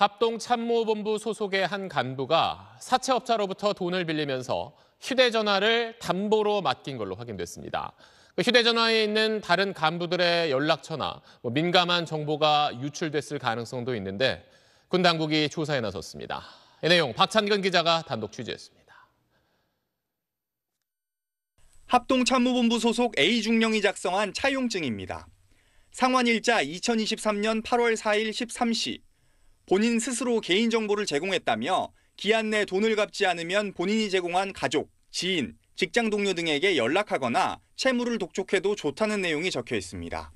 합동참모본부 소속의 한 간부가 사채업자로부터 돈을 빌리면서 휴대전화를 담보로 맡긴 걸로 확인됐습니다. 그 휴대전화에 있는 다른 간부들의 연락처나 뭐 민감한 정보가 유출됐을 가능성도 있는데 군 당국이 조사에 나섰습니다. 이 내용 박찬근 기자가 단독 취재했습니다. 합동참모본부 소속 A 중령이 작성한 차용증입니다. 상환일자 2023년 8월 4일 13시 본인 스스로 개인정보를 제공했다며 기한 내 돈을 갚지 않으면 본인이 제공한 가족, 지인, 직장 동료 등에게 연락하거나 채무를 독촉해도 좋다는 내용이 적혀 있습니다.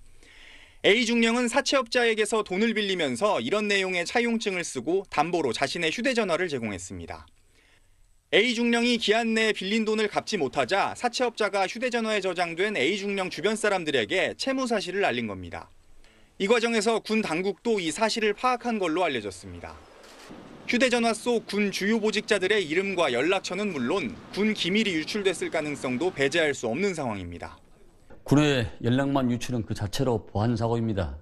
A 중령은 사채업자에게서 돈을 빌리면서 이런 내용의 차용증을 쓰고 담보로 자신의 휴대전화를 제공했습니다. A 중령이 기한 내에 빌린 돈을 갚지 못하자 사채업자가 휴대전화에 저장된 A 중령 주변 사람들에게 채무 사실을 알린 겁니다. 이 과정에서 군 당국도 이 사실을 파악한 걸로 알려졌습니다. 휴대전화 속 군 주요 보직자들의 이름과 연락처는 물론 군 기밀이 유출됐을 가능성도 배제할 수 없는 상황입니다. 군의 연락만 유출은 그 자체로 보안 사고입니다.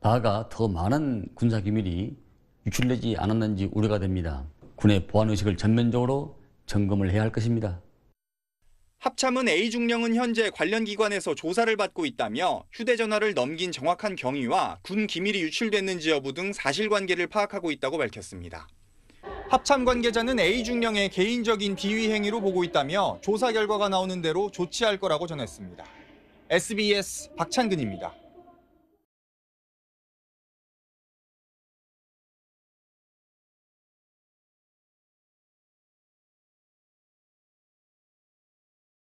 다가 더 많은 군사 기밀이 유출되지 않았는지 우려가 됩니다. 군의 보안 의식을 전면적으로 점검을 해야 할 것입니다. 합참은 A중령은 현재 관련 기관에서 조사를 받고 있다며 휴대전화를 넘긴 정확한 경위와 군 기밀이 유출됐는지 여부 등 사실관계를 파악하고 있다고 밝혔습니다. 합참 관계자는 A중령의 개인적인 비위 행위로 보고 있다며 조사 결과가 나오는 대로 조치할 거라고 전했습니다. SBS 박찬근입니다.